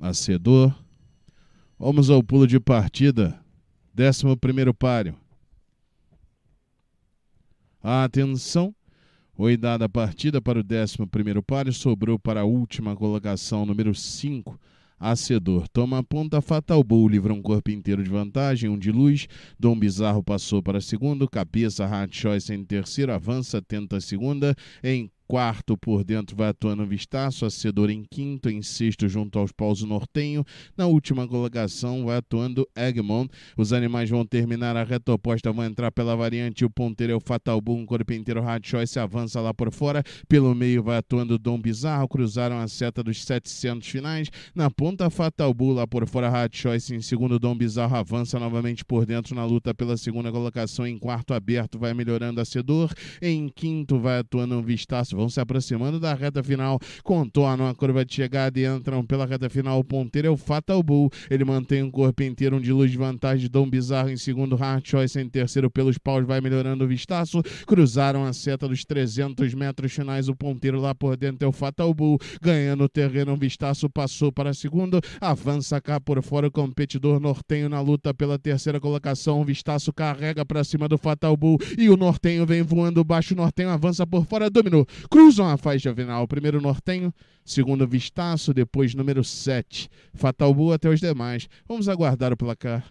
Acedor. Vamos ao pulo de partida. 11 páreo. Atenção! Foi dada a partida para o 11 páreo, sobrou para a última colocação, número 5. Acedor toma a ponta, Fatal Bull livra um corpo inteiro de vantagem, um de luz. Dom Bizarro passou para segundo, Cabeça Hard Choice em terceiro, avança, tenta a segunda. Em quarto por dentro vai atuando Vistaço, a em quinto, em sexto junto aos paus o Nortenho. Na última colocação vai atuando Egmont. Os animais vão terminar a reta oposta, vão entrar pela variante. O ponteiro é o Fatal Boom, o corpo inteiro Radshaw se avança lá por fora. Pelo meio vai atuando Dom Bizarro, cruzaram a seta dos 700 finais. Na ponta Fatal Boom lá por fora Ratchoy em segundo. Dom Bizarro avança novamente por dentro na luta pela segunda colocação. Em quarto aberto vai melhorando a Cedor. Em quinto vai atuando um Vistaço vão se aproximando da reta final, contornam a curva de chegada e entram pela reta final. O ponteiro é o Fatal Bull. Ele mantém um corpo inteiro, um de luz de vantagem. Dom Bizarro em segundo, Hard Choice em terceiro, pelos paus vai melhorando o vistaço. Cruzaram a seta dos 300 metros finais. O ponteiro lá por dentro é o Fatal Bull, ganhando o terreno. Um vistaço passou para segundo, avança cá por fora o competidor nortenho na luta pela terceira colocação. o vistaço carrega para cima do Fatal Bull e o nortenho vem voando baixo. O nortenho avança por fora, dominou. Cruzam a faixa final, primeiro Nortenho, segundo Vistaço, depois número 7, Fatal Boa até os demais. Vamos aguardar o placar.